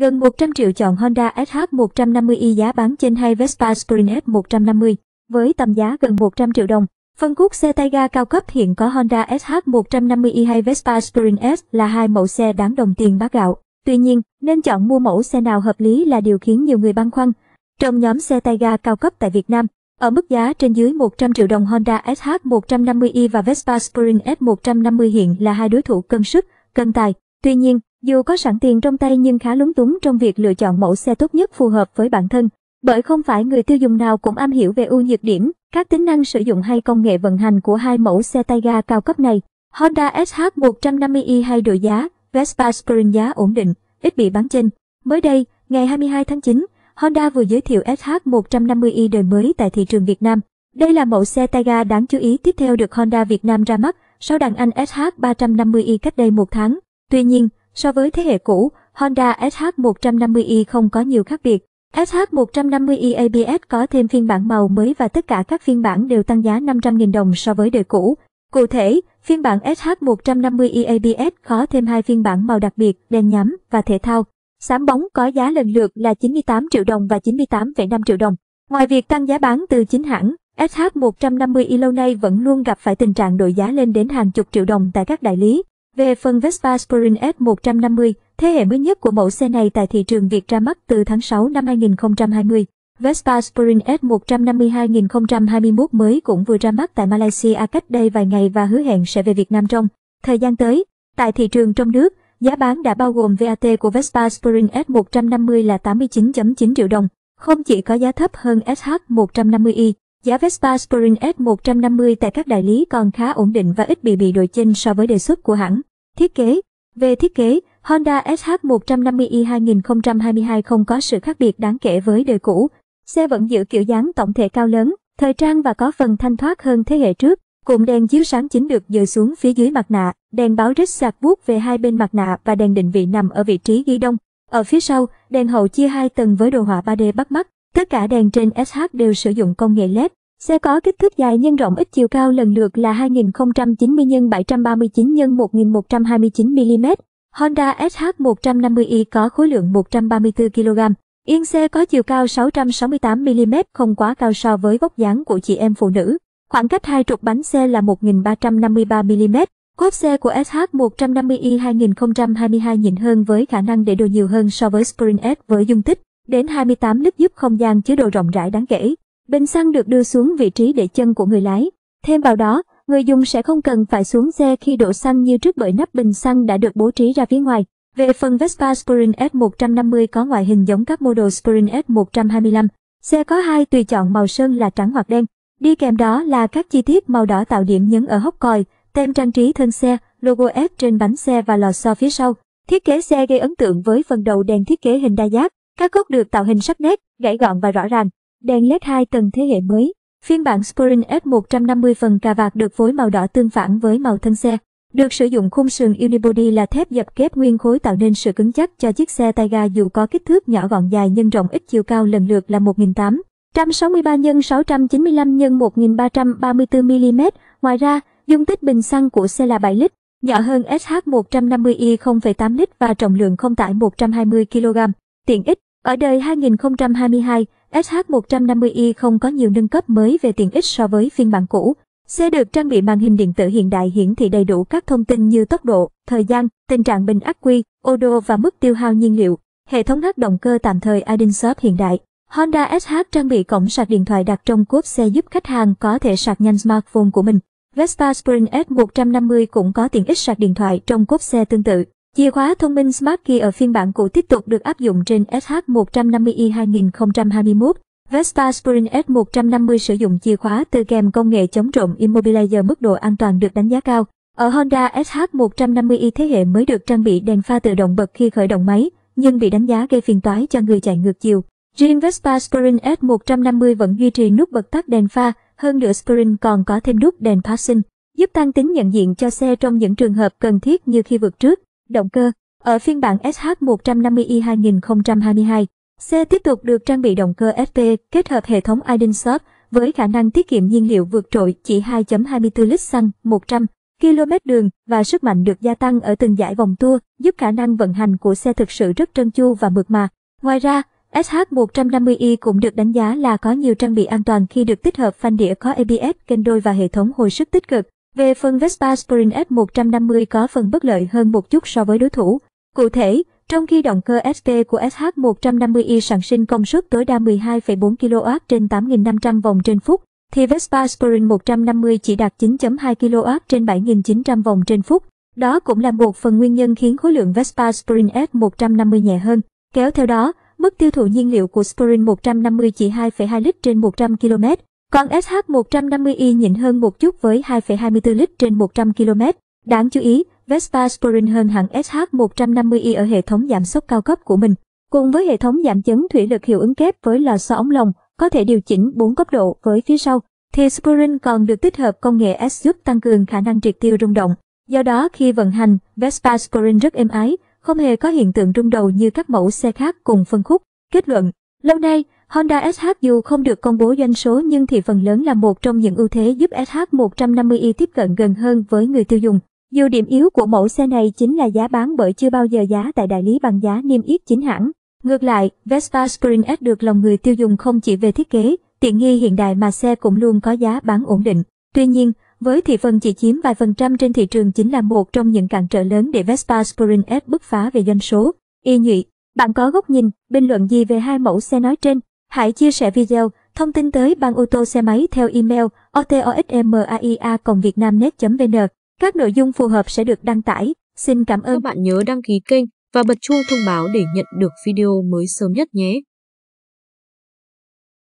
Gần 100 triệu chọn Honda SH150i giá bán trên hay Vespa Sprint F150 với tầm giá gần 100 triệu đồng. Phân khúc xe tay ga cao cấp hiện có Honda SH150i hay Vespa Sprint S là hai mẫu xe đáng đồng tiền bát gạo. Tuy nhiên, nên chọn mua mẫu xe nào hợp lý là điều khiến nhiều người băn khoăn. Trong nhóm xe tay ga cao cấp tại Việt Nam, ở mức giá trên dưới 100 triệu đồng Honda SH150i và Vespa Sprint F150 hiện là hai đối thủ cân sức, cân tài. Tuy nhiên, dù có sẵn tiền trong tay nhưng khá lúng túng trong việc lựa chọn mẫu xe tốt nhất phù hợp với bản thân, bởi không phải người tiêu dùng nào cũng am hiểu về ưu nhược điểm, các tính năng sử dụng hay công nghệ vận hành của hai mẫu xe tay ga cao cấp này. Honda SH150i hay đội giá, Vespa Spring giá ổn định, ít bị bán trên. Mới đây, ngày 22 tháng 9, Honda vừa giới thiệu SH150i đời mới tại thị trường Việt Nam. Đây là mẫu xe tay ga đáng chú ý tiếp theo được Honda Việt Nam ra mắt, sau đàn anh SH350i cách đây một tháng. Tuy nhiên, So với thế hệ cũ, Honda SH150i không có nhiều khác biệt. SH150i ABS có thêm phiên bản màu mới và tất cả các phiên bản đều tăng giá 500.000 đồng so với đời cũ. Cụ thể, phiên bản SH150i ABS có thêm hai phiên bản màu đặc biệt, đen nhám và thể thao. Sám bóng có giá lần lượt là 98 triệu đồng và 98,5 triệu đồng. Ngoài việc tăng giá bán từ chính hãng, SH150i lâu nay vẫn luôn gặp phải tình trạng đội giá lên đến hàng chục triệu đồng tại các đại lý. Về phần Vespa Spring S 150 thế hệ mới nhất của mẫu xe này tại thị trường Việt ra mắt từ tháng 6 năm 2020. Vespa Spring S150 2021 mới cũng vừa ra mắt tại Malaysia cách đây vài ngày và hứa hẹn sẽ về Việt Nam trong thời gian tới. Tại thị trường trong nước, giá bán đã bao gồm VAT của Vespa Spring S150 là 89.9 triệu đồng, không chỉ có giá thấp hơn SH150i Giá Vespa Spring S 150 tại các đại lý còn khá ổn định và ít bị bị đội chênh so với đề xuất của hãng. Thiết kế Về thiết kế, Honda SH150i 2022 không có sự khác biệt đáng kể với đời cũ. Xe vẫn giữ kiểu dáng tổng thể cao lớn, thời trang và có phần thanh thoát hơn thế hệ trước. Cụm đèn chiếu sáng chính được dời xuống phía dưới mặt nạ, đèn báo rít sạc vuốt về hai bên mặt nạ và đèn định vị nằm ở vị trí ghi đông. Ở phía sau, đèn hậu chia hai tầng với đồ họa 3D bắt mắt. Tất cả đèn trên SH đều sử dụng công nghệ LED. Xe có kích thước dài nhân rộng ít chiều cao lần lượt là 2090 x 739 x 1129 mm. Honda SH150i có khối lượng 134 kg. Yên xe có chiều cao 668 mm không quá cao so với vóc dáng của chị em phụ nữ. Khoảng cách hai trục bánh xe là 1353 mm. Cốp xe của SH150i 2022 nhìn hơn với khả năng để đồ nhiều hơn so với Spring S với dung tích đến 28 lít giúp không gian chứa đồ rộng rãi đáng kể. Bình xăng được đưa xuống vị trí để chân của người lái. Thêm vào đó, người dùng sẽ không cần phải xuống xe khi đổ xăng như trước bởi nắp bình xăng đã được bố trí ra phía ngoài. Về phần Vespa Spring F150 có ngoại hình giống các model Spring F125. Xe có hai tùy chọn màu sơn là trắng hoặc đen. Đi kèm đó là các chi tiết màu đỏ tạo điểm nhấn ở hốc còi, tem trang trí thân xe, logo F trên bánh xe và lò xo phía sau. Thiết kế xe gây ấn tượng với phần đầu đèn thiết kế hình đa giác, các gốc được tạo hình sắc nét, gãy gọn và rõ ràng. Đèn LED 2 tầng thế hệ mới. Phiên bản Sporin S 150 phần cà vạt được phối màu đỏ tương phản với màu thân xe. Được sử dụng khung sườn unibody là thép dập kép nguyên khối tạo nên sự cứng chắc cho chiếc xe tay ga dù có kích thước nhỏ gọn dài nhưng rộng ít chiều cao lần lượt là 1863 x 695 x 1334 mm. Ngoài ra, dung tích bình xăng của xe là 7 lít, nhỏ hơn SH150i 0,8 lít và trọng lượng không tải 120 kg. Tiện ích ở đời 2022, SH150i không có nhiều nâng cấp mới về tiện ích so với phiên bản cũ. Xe được trang bị màn hình điện tử hiện đại hiển thị đầy đủ các thông tin như tốc độ, thời gian, tình trạng bình ắc quy, ô và mức tiêu hao nhiên liệu. Hệ thống hát động cơ tạm thời Adin Shop hiện đại. Honda SH trang bị cổng sạc điện thoại đặt trong cốp xe giúp khách hàng có thể sạc nhanh smartphone của mình. Vespa Spring S150 cũng có tiện ích sạc điện thoại trong cốp xe tương tự. Chìa khóa thông minh Smart Key ở phiên bản cũ tiếp tục được áp dụng trên SH150i 2021. Vespa Spring S150 sử dụng chìa khóa từ kèm công nghệ chống trộm Immobilizer mức độ an toàn được đánh giá cao. Ở Honda SH150i thế hệ mới được trang bị đèn pha tự động bật khi khởi động máy, nhưng bị đánh giá gây phiền toái cho người chạy ngược chiều. Riêng Vespa Spring S150 vẫn duy trì nút bật tắt đèn pha, hơn nữa Spring còn có thêm nút đèn passing, giúp tăng tính nhận diện cho xe trong những trường hợp cần thiết như khi vượt trước động cơ. Ở phiên bản SH150i 2022, xe tiếp tục được trang bị động cơ FP kết hợp hệ thống Idensop với khả năng tiết kiệm nhiên liệu vượt trội chỉ 2.24 lít xăng 100 km đường và sức mạnh được gia tăng ở từng giải vòng tour giúp khả năng vận hành của xe thực sự rất trơn chu và mượt mà. Ngoài ra, SH150i cũng được đánh giá là có nhiều trang bị an toàn khi được tích hợp phanh đĩa có ABS kênh đôi và hệ thống hồi sức tích cực. Về phần Vespa Spring F150 có phần bất lợi hơn một chút so với đối thủ. Cụ thể, trong khi động cơ SP của SH150i sản sinh công suất tối đa 12,4 kW trên 8.500 vòng trên phút, thì Vespa Spring 150 chỉ đạt 9.2 kW trên 7.900 vòng trên phút. Đó cũng là một phần nguyên nhân khiến khối lượng Vespa Spring F150 nhẹ hơn. Kéo theo đó, mức tiêu thụ nhiên liệu của Spring 150 chỉ 2,2 lít trên 100 km, con SH150i nhịn hơn một chút với 2,24 lít trên 100 km. Đáng chú ý, Vespa Sporin hơn hẳn SH150i ở hệ thống giảm sốc cao cấp của mình. Cùng với hệ thống giảm chấn thủy lực hiệu ứng kép với lò xo ống lồng, có thể điều chỉnh 4 cấp độ với phía sau, thì Sporin còn được tích hợp công nghệ S giúp tăng cường khả năng triệt tiêu rung động. Do đó khi vận hành, Vespa Sporin rất êm ái, không hề có hiện tượng rung đầu như các mẫu xe khác cùng phân khúc. Kết luận, lâu nay, Honda SH dù không được công bố doanh số nhưng thị phần lớn là một trong những ưu thế giúp SH150i tiếp cận gần hơn với người tiêu dùng. Dù điểm yếu của mẫu xe này chính là giá bán bởi chưa bao giờ giá tại đại lý bằng giá niêm yết chính hãng. Ngược lại, Vespa Spring S được lòng người tiêu dùng không chỉ về thiết kế, tiện nghi hiện đại mà xe cũng luôn có giá bán ổn định. Tuy nhiên, với thị phần chỉ chiếm vài phần trăm trên thị trường chính là một trong những cản trở lớn để Vespa Spring S bứt phá về doanh số. Y nhụy, bạn có góc nhìn, bình luận gì về hai mẫu xe nói trên? Hãy chia sẻ video, thông tin tới ban ô tô xe máy theo email otosmaia.vietnamnet.vn. Các nội dung phù hợp sẽ được đăng tải. Xin cảm ơn. Các bạn nhớ đăng ký kênh và bật chuông thông báo để nhận được video mới sớm nhất nhé.